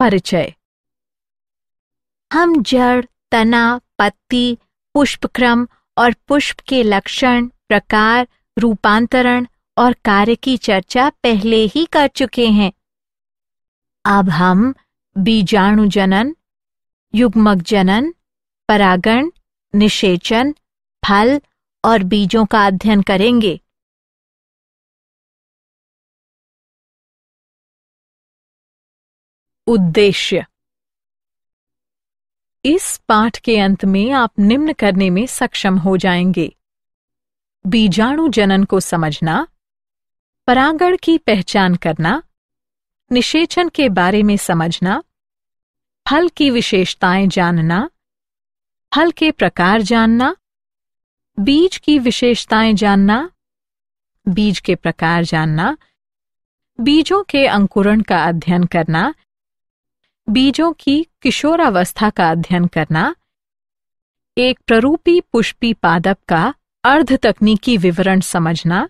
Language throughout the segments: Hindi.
परिचय हम जड़ तना पत्ती पुष्पक्रम और पुष्प के लक्षण प्रकार रूपांतरण और कार्य की चर्चा पहले ही कर चुके हैं अब हम बीजाणु जनन युग्मक जनन परागण निषेचन फल और बीजों का अध्ययन करेंगे उद्देश्य इस पाठ के अंत में आप निम्न करने में सक्षम हो जाएंगे बीजाणु जनन को समझना परागण की पहचान करना निषेचन के बारे में समझना फल की विशेषताएं जानना फल के प्रकार जानना बीज की विशेषताएं जानना बीज के प्रकार जानना बीजों के अंकुरण का अध्ययन करना बीजों की किशोरावस्था का अध्ययन करना एक प्ररूपी पुष्पी पादप का अर्ध तकनीकी विवरण समझना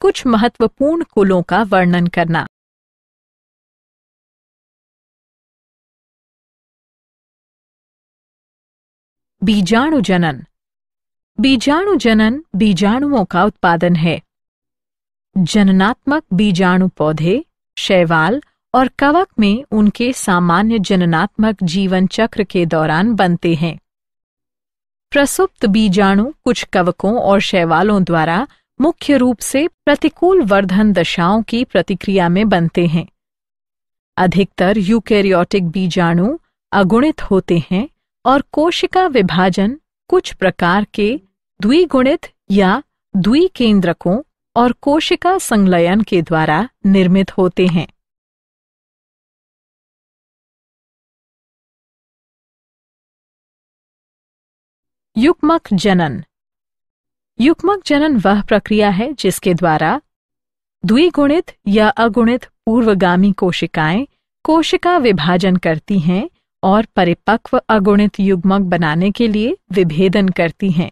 कुछ महत्वपूर्ण कुलों का वर्णन करना बीजाणु जनन बीजाणु जनन बीजाणुओं का उत्पादन है जननात्मक बीजाणु पौधे शैवाल और कवक में उनके सामान्य जननात्मक जीवन चक्र के दौरान बनते हैं प्रसुप्त बीजाणु कुछ कवकों और शैवालों द्वारा मुख्य रूप से प्रतिकूल वर्धन दशाओं की प्रतिक्रिया में बनते हैं अधिकतर यूकैरियोटिक बीजाणु अगुणित होते हैं और कोशिका विभाजन कुछ प्रकार के द्विगुणित या द्विकेंद्रकों और कोशिका संलयन के द्वारा निर्मित होते हैं युग्मक जनन युग्मक जनन वह प्रक्रिया है जिसके द्वारा द्विगुणित या अगुणित पूर्वगामी कोशिकाएं कोशिका विभाजन करती हैं और परिपक्व अगुणित युग्मक बनाने के लिए विभेदन करती हैं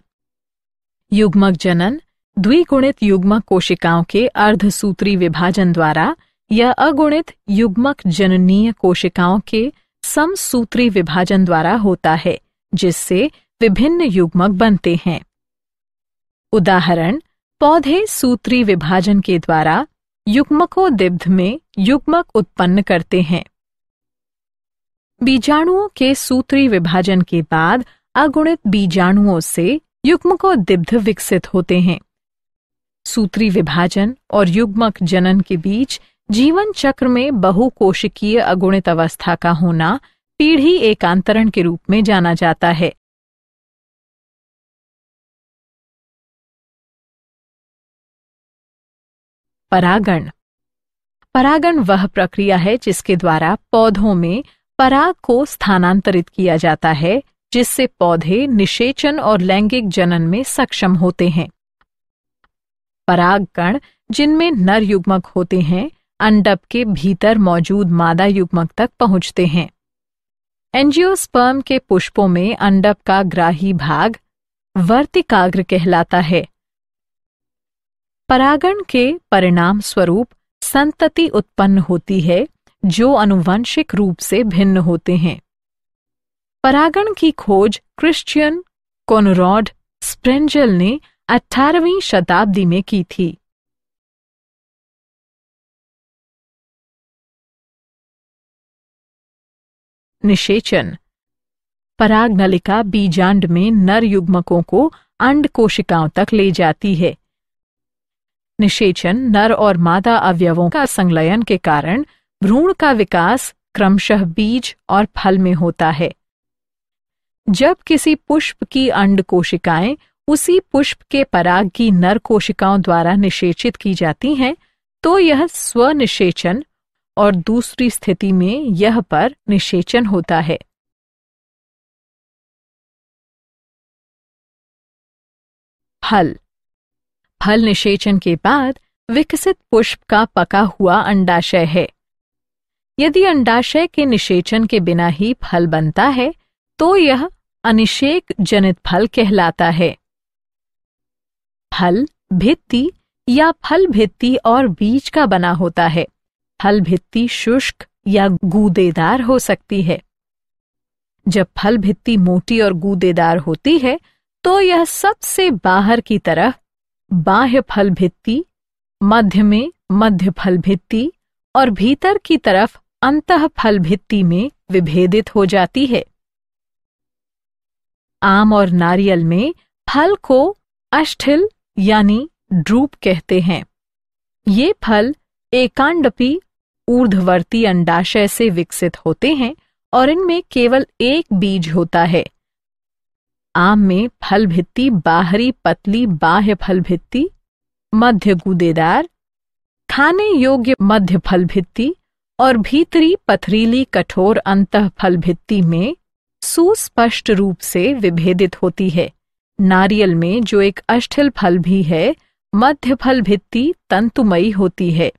युग्मक जनन द्विगुणित युग्मक कोशिकाओं के अर्धसूत्री विभाजन द्वारा या अगुणित युग्मक जननीय कोशिकाओं के समसूत्री विभाजन द्वारा होता है जिससे विभिन्न युग्मक बनते हैं उदाहरण पौधे सूत्री विभाजन के द्वारा दिब्ध में युग्मक उत्पन्न करते हैं बीजाणुओं के सूत्री विभाजन के बाद अगुणित बीजाणुओं से दिब्ध विकसित होते हैं सूत्री विभाजन और युग्मक जनन के बीच जीवन चक्र में बहुकोशिकीय अगुणित अवस्था का होना पीढ़ी एकांतरण के रूप में जाना जाता है परागण परागण वह प्रक्रिया है जिसके द्वारा पौधों में पराग को स्थानांतरित किया जाता है जिससे पौधे निषेचन और लैंगिक जनन में सक्षम होते हैं परागकण जिनमें नर युग्मक होते हैं अंडप के भीतर मौजूद मादा युग्मक तक पहुंचते हैं एंजियोस्पर्म के पुष्पों में अंडप का ग्राही भाग वर्तिकाग्र कहलाता है परागण के परिणाम स्वरूप संतति उत्पन्न होती है जो अनुवंशिक रूप से भिन्न होते हैं परागण की खोज क्रिश्चियन कोनरॉड स्प्रेंजल ने 18वीं शताब्दी में की थी निषेचन पराग नलिका बीजांड में नर युग्मकों को अंड कोशिकाओं तक ले जाती है निषेचन नर और मादा अवयवों का संलयन के कारण भ्रूण का विकास क्रमशः बीज और फल में होता है जब किसी पुष्प की अंड कोशिकाएं उसी पुष्प के पराग की नर कोशिकाओं द्वारा निषेचित की जाती हैं तो यह स्वनिषेचन और दूसरी स्थिति में यह पर निषेचन होता है फल फल निषेचन के बाद विकसित पुष्प का पका हुआ अंडाशय है यदि अंडाशय के निषेचन के बिना ही फल बनता है तो यह अनिषेक जनित फल कहलाता है फल भित्ति या फल भित्ति और बीज का बना होता है फल भित्ति शुष्क या गूदेदार हो सकती है जब फल भित्ति मोटी और गूदेदार होती है तो यह सबसे बाहर की तरफ बाह्य फल भित्ति मध्य में मध्य फल भित्ति और भीतर की तरफ अंत फल भित्ति में विभेदित हो जाती है आम और नारियल में फल को अष्टिल यानी ड्रूप कहते हैं ये फल एकांडपी ऊर्धवर्ती अंडाशय से विकसित होते हैं और इनमें केवल एक बीज होता है आम में फल भित्ति बाहरी पतली बाह्य फल भित्ति मध्य गुदेदार खाने योग्य मध्य फल भित्ति और भीतरी पथरीली कठोर अंत फल भित्ति में सुस्पष्ट रूप से विभेदित होती है नारियल में जो एक अष्टल फल भी है मध्य फल भित्ति तंतुमयी होती है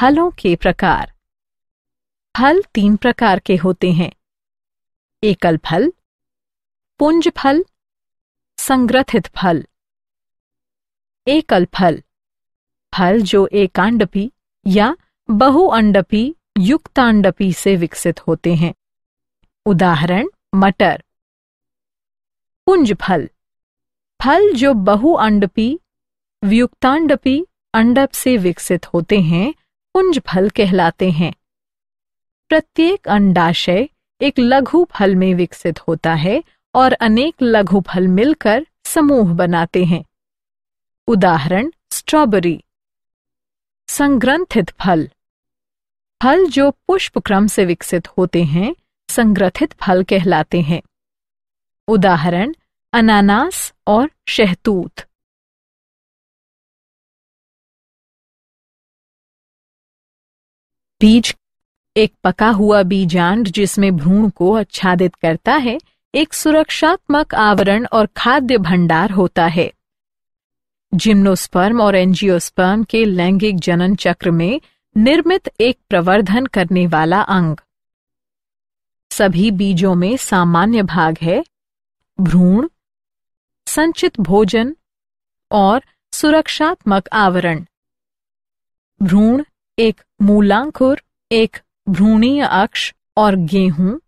फलों के प्रकार फल तीन प्रकार के होते हैं एकल फल पुंज फल संग्रथित फल एकल फल फल जो एकांडपी या बहुअंडपी युक्तांडपी से विकसित होते हैं उदाहरण मटर पुंज फल फल जो बहुअंडपी व्युक्तांडपी अंडप से विकसित होते हैं पुंज फल कहलाते हैं प्रत्येक अंडाशय एक लघु फल में विकसित होता है और अनेक लघु फल मिलकर समूह बनाते हैं उदाहरण स्ट्रॉबेरी संग्रंथित फल फल जो पुष्प क्रम से विकसित होते हैं संग्रथित फल कहलाते हैं उदाहरण अनानास और शहतूत बीज एक पका हुआ बीजांड जिसमें भ्रूण को आच्छादित करता है एक सुरक्षात्मक आवरण और खाद्य भंडार होता है जिम्नोस्पर्म और एंजियोस्पर्म के लैंगिक जनन चक्र में निर्मित एक प्रवर्धन करने वाला अंग सभी बीजों में सामान्य भाग है भ्रूण संचित भोजन और सुरक्षात्मक आवरण भ्रूण एक मूलांकुर एक भ्रूणीय अक्ष और गेहूं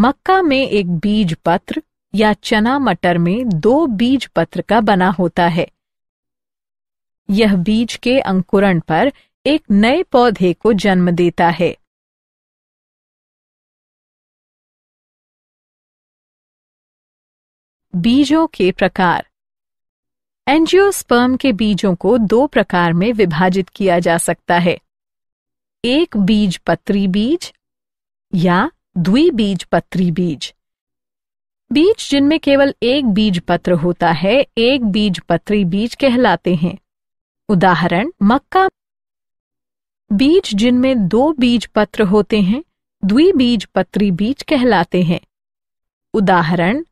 मक्का में एक बीज पत्र या चना मटर में दो बीज पत्र का बना होता है यह बीज के अंकुरण पर एक नए पौधे को जन्म देता है बीजों के प्रकार एंजियोस्पर्म के बीजों को दो प्रकार में विभाजित किया जा सकता है एक बीज पत्री बीज या द्विबीज पत्री बीज बीज जिनमें केवल एक बीज पत्र होता है एक बीज पत्री बीज कहलाते हैं उदाहरण मक्का बीज जिनमें दो बीज पत्र होते हैं द्विबीज पत्री बीज कहलाते हैं उदाहरण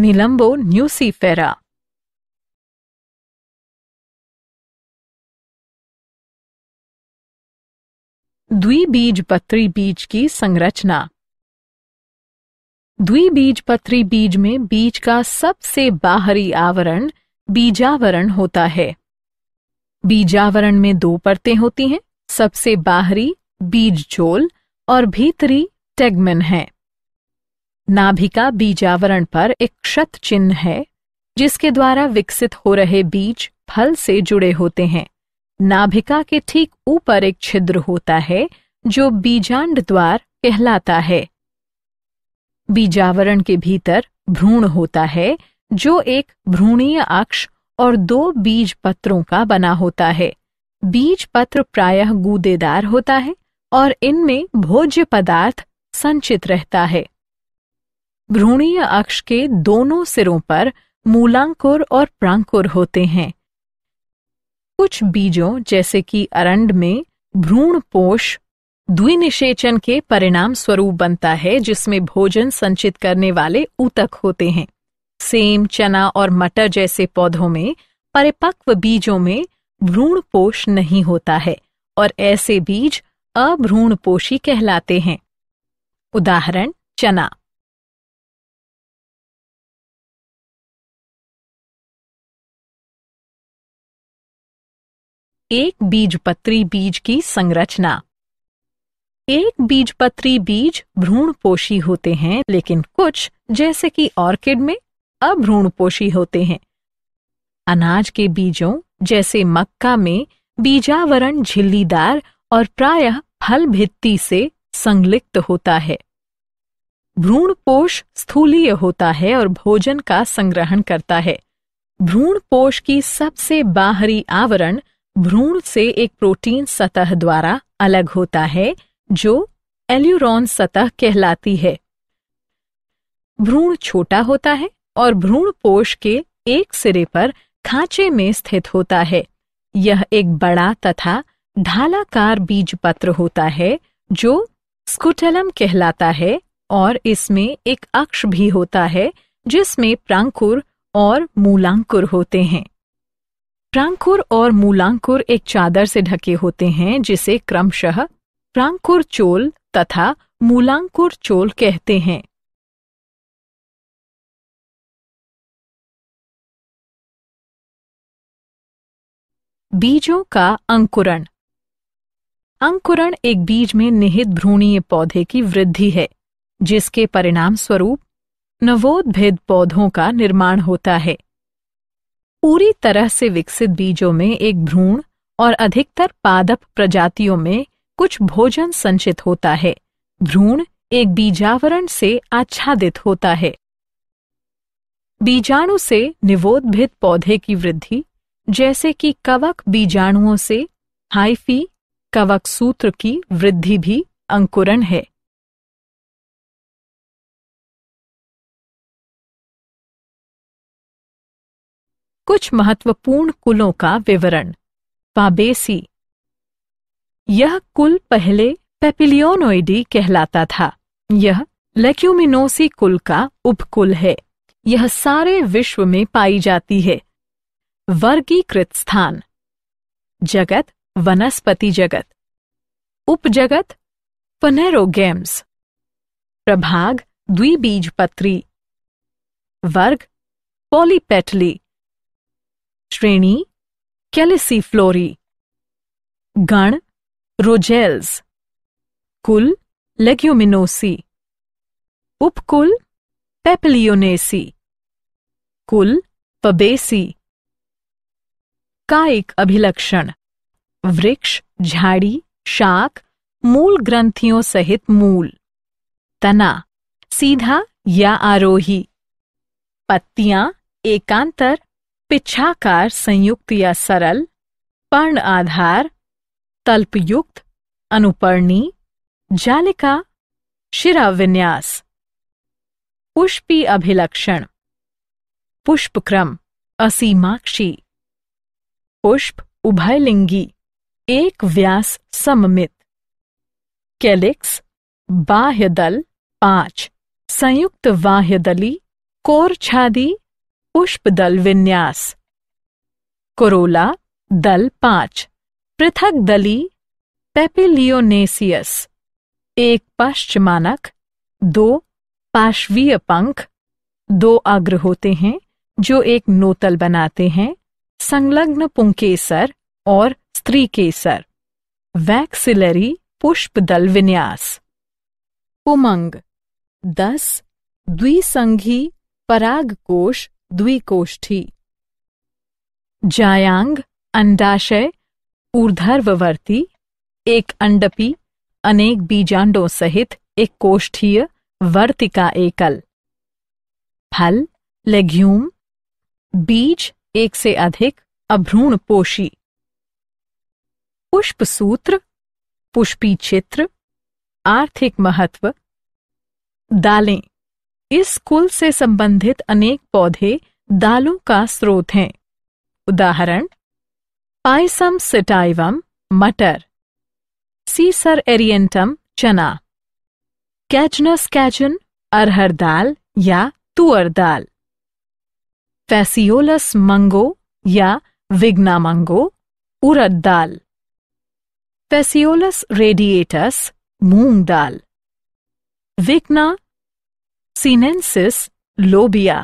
निलंबो न्यूसीफेरा द्विबीजपत्री बीज की संरचना द्विबीजपत्री बीज में बीज का सबसे बाहरी आवरण बीजावरण होता है बीजावरण में दो परतें होती हैं सबसे बाहरी बीज जोल और भीतरी टेगमेन है नाभिका बीजावरण पर एक क्षत चिन्ह है जिसके द्वारा विकसित हो रहे बीज फल से जुड़े होते हैं नाभिका के ठीक ऊपर एक छिद्र होता है जो बीजांड द्वार कहलाता है बीजावरण के भीतर भ्रूण होता है जो एक भ्रूणीय अक्ष और दो बीज पत्रों का बना होता है बीज पत्र प्रायः गूदेदार होता है और इनमें भोज्य पदार्थ संचित रहता है भ्रूणीय अक्ष के दोनों सिरों पर मूलांकुर और प्रांकुर होते हैं कुछ बीजों जैसे कि अरंड में भ्रूणपोष द्विनिषेचन के परिणाम स्वरूप बनता है जिसमें भोजन संचित करने वाले ऊतक होते हैं सेम चना और मटर जैसे पौधों में परिपक्व बीजों में भ्रूण पोष नहीं होता है और ऐसे बीज अभ्रूण पोषी कहलाते हैं उदाहरण चना एक बीजपत्री बीज की संरचना एक बीजपत्री बीज भ्रूणपोषी होते हैं लेकिन कुछ जैसे कि ऑर्किड में अभ्रूणपोषी होते हैं अनाज के बीजों जैसे मक्का में बीजावरण झिल्लीदार और प्रायः फल भित्ति से संलिप्त होता है भ्रूणपोष स्थूलीय होता है और भोजन का संग्रहण करता है भ्रूणपोष की सबसे बाहरी आवरण भ्रूण से एक प्रोटीन सतह द्वारा अलग होता है जो एल्यूरॉन सतह कहलाती है भ्रूण छोटा होता है और भ्रूण पोष के एक सिरे पर खांचे में स्थित होता है यह एक बड़ा तथा ढालाकार बीज पत्र होता है जो स्कुटलम कहलाता है और इसमें एक अक्ष भी होता है जिसमें प्रांकुर और मूलांकुर होते हैं प्रांकुर और मूलांकुर एक चादर से ढके होते हैं जिसे क्रमशः प्रांकुर चोल तथा मूलांकुर चोल कहते हैं बीजों का अंकुरण अंकुरण एक बीज में निहित भ्रूणीय पौधे की वृद्धि है जिसके परिणाम स्वरूप नवोद्भिद पौधों का निर्माण होता है पूरी तरह से विकसित बीजों में एक भ्रूण और अधिकतर पादप प्रजातियों में कुछ भोजन संचित होता है भ्रूण एक बीजावरण से आच्छादित होता है बीजाणु से निवोद्भित पौधे की वृद्धि जैसे कि कवक बीजाणुओं से हाइफी कवक सूत्र की वृद्धि भी अंकुरण है कुछ महत्वपूर्ण कुलों का विवरण पाबेसी यह कुल पहले पेपिलियोनोइडी कहलाता था यह लेक्यूमिनोसी कुल का उपकुल है यह सारे विश्व में पाई जाती है वर्गीकृत स्थान जगत वनस्पति जगत उपजगत पनेरोगेम्स प्रभाग द्विबीजपत्री वर्ग पॉलीपेटली श्रेणी कैलिसी फ्लोरी गण रोजेल्स कुल लेग्यूमिनोसी उपकुल पेपलियोनेसी कुल पबेसी कायिक अभिलक्षण वृक्ष झाड़ी शाख मूल ग्रंथियों सहित मूल तना सीधा या आरोही पत्तियां एकांतर पिछाकार संयुक्त या सरल पर्ण आधार तल्पयुक्त अनुपर्णी जालिका शिरा विन्यास पुष्पी अभिलक्षण पुष्पक्रम असीमाक्षी पुष्प उभयलिंगी एक व्यास सममित कैलिक्स बाह्य दल पांच संयुक्त बाह्य दली कोरछादी पुष्प दल विन्यास कोरोला दल पांच पृथक दली पेपिलियोनेसियस एक पाश्चमानक दो पाश्वीय पंख दो अग्र होते हैं जो एक नोतल बनाते हैं संलग्न पुंकेसर और स्त्री केसर वैक्सिलरी पुष्प दल विन्यास उमंग दस द्विसंघी परागकोश द्विकोष्ठी जायांग अंडाशय ऊर्धर्ववर्ती एक अंडपी अनेक बीजांडों सहित एक कोष्ठीय वर्तिका एकल फल लेग्यूम बीज एक से अधिक अभ्रूण पोषी पुष्प सूत्र पुष्पी चित्र आर्थिक महत्व दालें इस कुल से संबंधित अनेक पौधे दालों का स्रोत हैं उदाहरण पाइसम सिटाइवम मटर सीसर एरियंटम चना कैचनस कैचन अरहर दाल या तुअर दाल फैसियोलस मंगो या विग्ना मंगो उरद दाल फैसियोलस रेडिएटस मूंग दाल विग्ना सीनेंसिस लोबिया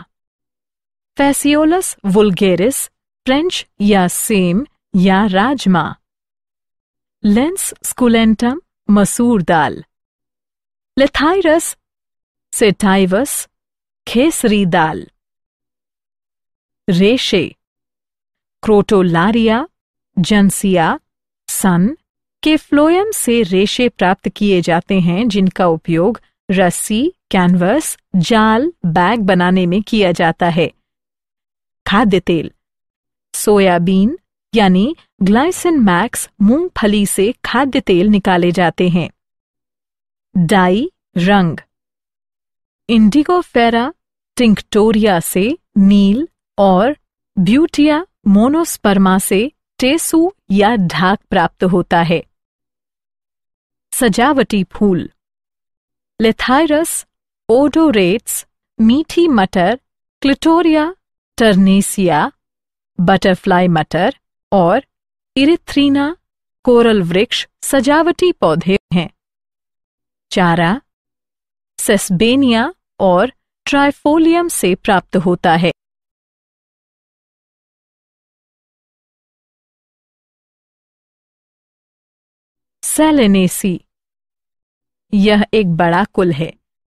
फैसियोलस वुलगेरिस फ्रेंच या सेम या राजमा लेंस स्कुलेंटम मसूर दाल लेथाइरस सेटाइवस खेसरी दाल रेशे क्रोटोलारिया जंसिया सन के फ्लोयम से रेशे प्राप्त किए जाते हैं जिनका उपयोग रस्सी कैनवस जाल बैग बनाने में किया जाता है खाद्य तेल सोयाबीन यानी ग्लाइसिन मैक्स मूंगफली से खाद्य तेल निकाले जाते हैं डाई रंग इंडिगोफेरा टिंकटोरिया से नील और ब्यूटिया मोनोस्पर्मा से टेसू या ढाक प्राप्त होता है सजावटी फूल लेथायरस ओडोरेट्स मीठी मटर क्लिटोरिया टर्नेसिया बटरफ्लाई मटर और इरिथ्रीना कोरल वृक्ष सजावटी पौधे हैं चारा सेस्बेनिया और ट्राइफोलियम से प्राप्त होता है सेलेनेसी यह एक बड़ा कुल है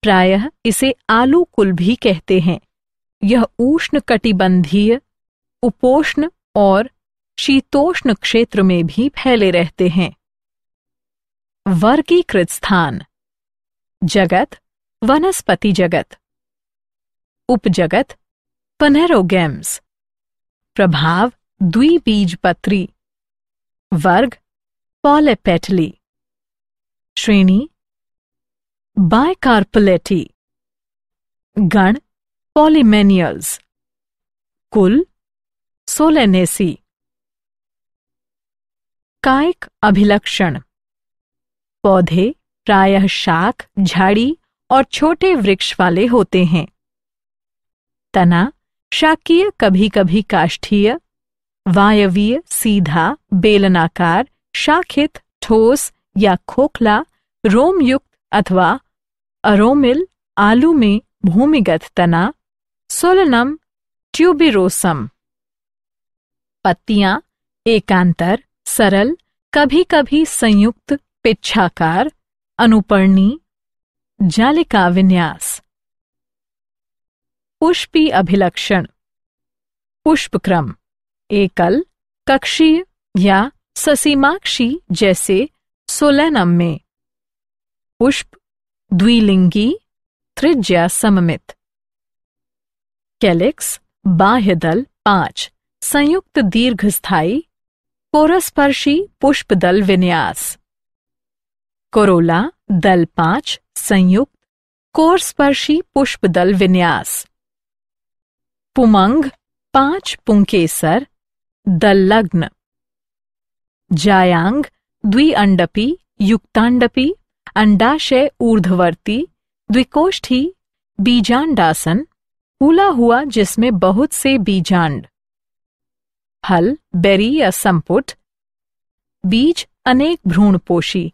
प्रायः इसे आलू कुल भी कहते हैं यह उष्ण कटिबंधीय उपोष्ण और शीतोष्ण क्षेत्र में भी फैले रहते हैं वर्गीकृत स्थान जगत वनस्पति जगत उपजगत पनेरोगेम्स प्रभाव द्विबीजपत्री वर्ग पॉलेपेटली श्रेणी बायकार्पलेटी गण पॉलीमेनियल्स कुल सोलेनेसी कायिक अभिलक्षण पौधे प्रायः शाख झाड़ी और छोटे वृक्ष वाले होते हैं तना शाकीय कभी कभी काष्ठीय वायवीय सीधा बेलनाकार शाखित ठोस या खोखला रोमयुक्त अथवा अरोमिल आलू में भूमिगत तना सोलनम ट्यूबिरोसम पत्तियां एकांतर सरल कभी कभी संयुक्त पिच्छाकार अनुपर्णी जालिका विन्यास पुष्पी अभिलक्षण पुष्पक्रम एकल कक्षीय या ससीमाक्षी जैसे सोलेनम में पुष्प द्विलिंगी त्रिज्या सममित कैलिक्स बाह्य दल पांच संयुक्त दीर्घ स्थायी कोरस्पर्शी पुष्प दल विन्यास कोरोला दल पांच संयुक्त कोरस्पर्शी पुष्प दल विन्यास पुमंग पांच पुंकेसर दल लग्न जायांग द्विअंडपी युक्तांडपी अंडाशय ऊर्धवर्ती द्विकोष्ठी बीजांडासन फूला हुआ जिसमें बहुत से बीजांड फल बेरी या संपुट बीज अनेक भ्रूणपोषी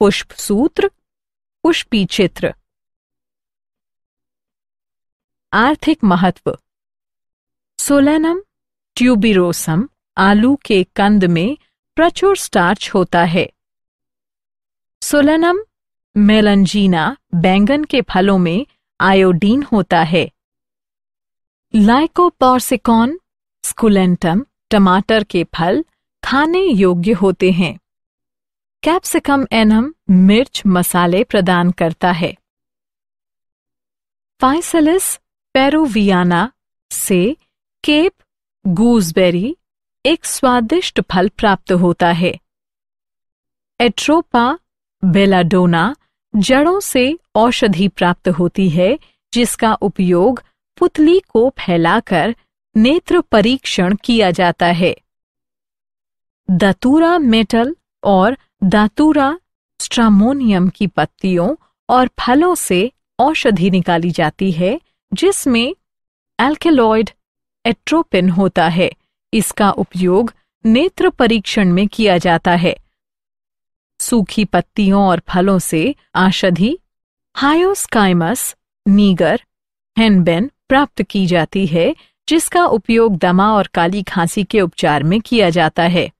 पुष्प सूत्र पुष्पी चित्र आर्थिक महत्व सोलेनम ट्यूबिरोसम आलू के कंद में प्रचुर स्टार्च होता है सोलनम मेलंजीना बैंगन के फलों में आयोडीन होता है लाइकोपॉर्सिकॉन स्कुलेंटम टमाटर के फल खाने योग्य होते हैं कैप्सिकम एनम मिर्च मसाले प्रदान करता है फाइसलिस पेरुवियाना से केप गूसबेरी एक स्वादिष्ट फल प्राप्त होता है एट्रोपा बेलाडोना जड़ों से औषधि प्राप्त होती है जिसका उपयोग पुतली को फैलाकर नेत्र परीक्षण किया जाता है दतूरा मेटल और दातूरा स्ट्रामोनियम की पत्तियों और फलों से औषधि निकाली जाती है जिसमें एल्केलॉइड एट्रोपिन होता है इसका उपयोग नेत्र परीक्षण में किया जाता है सूखी पत्तियों और फलों से औषधि हायोस्काइमस नीगर हेनबेन प्राप्त की जाती है जिसका उपयोग दमा और काली खांसी के उपचार में किया जाता है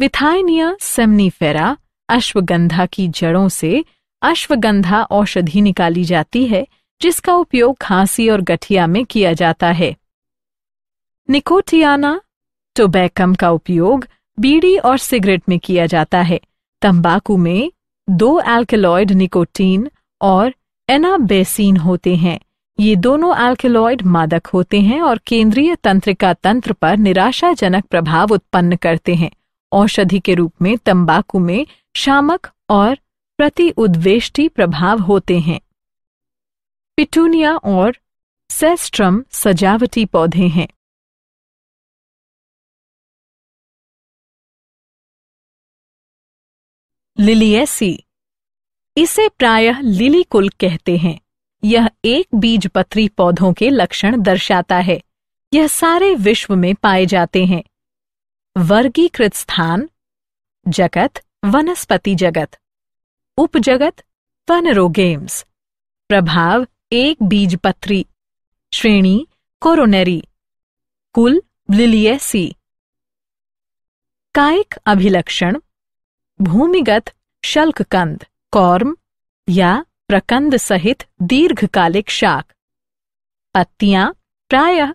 विथाइनिया सेमनीफेरा अश्वगंधा की जड़ों से अश्वगंधा औषधि निकाली जाती है जिसका उपयोग खांसी और गठिया में किया जाता है निकोटियाना टोबैकम का उपयोग बीड़ी और सिगरेट में किया जाता है तंबाकू में दो एल्केलॉयड निकोटीन और एनाबेसिन होते हैं ये दोनों एल्केलॉयड मादक होते हैं और केंद्रीय तंत्रिका तंत्र पर निराशाजनक प्रभाव उत्पन्न करते हैं औषधि के रूप में तंबाकू में शामक और उद्वेष्टी प्रभाव होते हैं पिटूनिया और सेस्ट्रम सजावटी पौधे हैं लिलियसी इसे प्रायः लिली कुल कहते हैं यह एक बीज पत्री पौधों के लक्षण दर्शाता है यह सारे विश्व में पाए जाते हैं वर्गीकृत स्थान जगत वनस्पति जगत उपजगत वनरोगेम्स प्रभाव एक बीज पत्री श्रेणी कोरोनरी कुल लिलियसी कायिक अभिलक्षण भूमिगत शल्ककंद कौर्म या प्रकंद सहित दीर्घकालिक शाक पत्तियां प्रायः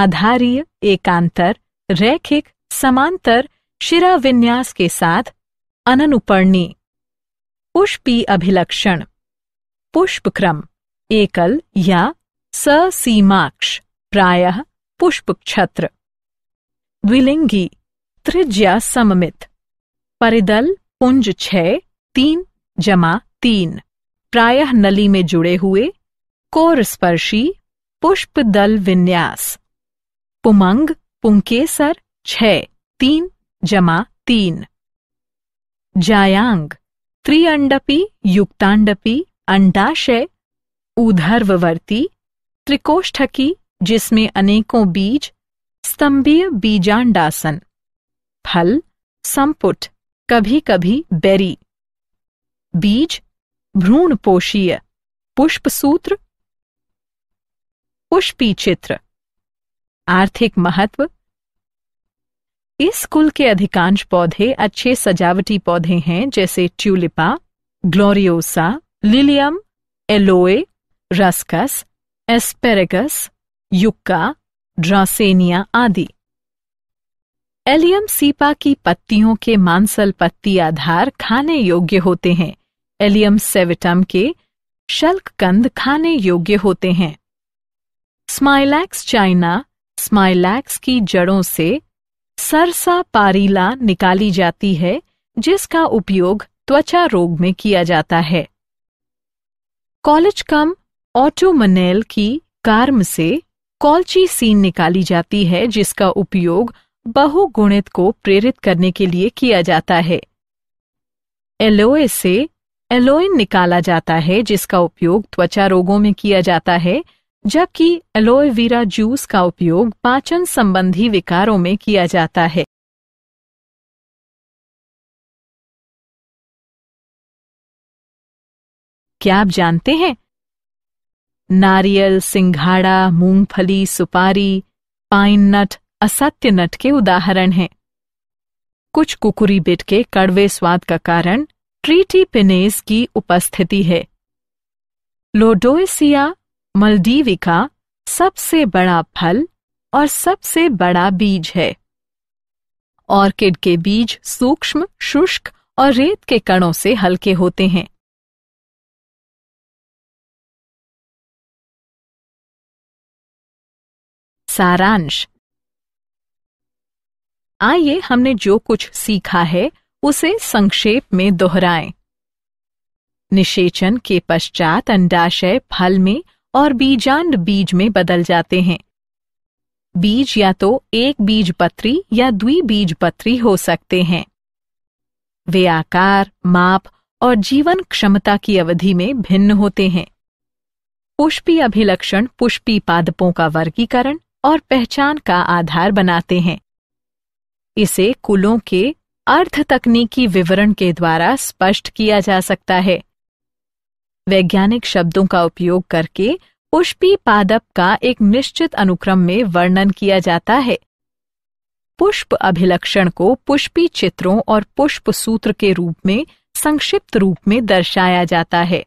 आधारीय एकांतर रैखिक समांतर शिरा विन्यास के साथ अननुपर्णी पुष्पी अभिलक्षण पुष्पक्रम एकल या ससीमाक्ष प्रायः पुष्पक्षत्र द्विलिंगी त्रिज्या सममित परिदल पुंज छ तीन जमा तीन प्रायः नली में जुड़े हुए स्पर्शी पुष्प दल विन्यास पुमंग पुंकेसर छ तीन जमा तीन जायांग त्रिअंडपी युक्तांडपी अंडाशय ऊधर्ववर्ती त्रिकोष्ठकी जिसमें अनेकों बीज स्तंभीय बीजांडासन फल संपुट कभी कभी बेरी बीज भ्रूणपोषीय पुष्पसूत्र पुष्पी चित्र आर्थिक महत्व इस कुल के अधिकांश पौधे अच्छे सजावटी पौधे हैं जैसे Tulipa Gloriosa Lilium Aloe Ruscus Asparagus Yucca Dracaena आदि एलियम सीपा की पत्तियों के मांसल पत्ती आधार खाने योग्य होते हैं एलियम सेविटम के शल्क कंद खाने योग्य होते हैं स्माइलैक्स चाइना स्माइलैक्स की जड़ों से सरसा पारीला निकाली जाती है जिसका उपयोग त्वचा रोग में किया जाता है कॉलेज कम ऑटोमनेल की कार्म से कॉलची सीन निकाली जाती है जिसका उपयोग बहुगुणित को प्रेरित करने के लिए किया जाता है एलोए से एलोइन निकाला जाता है जिसका उपयोग त्वचा रोगों में किया जाता है जबकि एलोएवीरा जूस का उपयोग पाचन संबंधी विकारों में किया जाता है क्या आप जानते हैं नारियल सिंघाड़ा मूंगफली सुपारी पाइन नट असत्य नट के उदाहरण हैं कुछ कुकुरी बिट के कड़वे स्वाद का कारण ट्रीटी पिनेस की उपस्थिति है लोडोसिया मल्डीविका सबसे बड़ा फल और सबसे बड़ा बीज है ऑर्किड के बीज सूक्ष्म शुष्क और रेत के कणों से हल्के होते हैं सारांश आइए हमने जो कुछ सीखा है उसे संक्षेप में दोहराएं। निषेचन के पश्चात अंडाशय फल में और बीजांड बीज में बदल जाते हैं बीज या तो एक बीज पत्री या द्विबीज पत्री हो सकते हैं वे आकार माप और जीवन क्षमता की अवधि में भिन्न होते हैं पुष्पी अभिलक्षण पुष्पी पादपों का वर्गीकरण और पहचान का आधार बनाते हैं इसे कुलों के अर्थ तकनीकी विवरण के द्वारा स्पष्ट किया जा सकता है वैज्ञानिक शब्दों का उपयोग करके पुष्पी पादप का एक निश्चित अनुक्रम में वर्णन किया जाता है पुष्प अभिलक्षण को पुष्पी चित्रों और पुष्प सूत्र के रूप में संक्षिप्त रूप में दर्शाया जाता है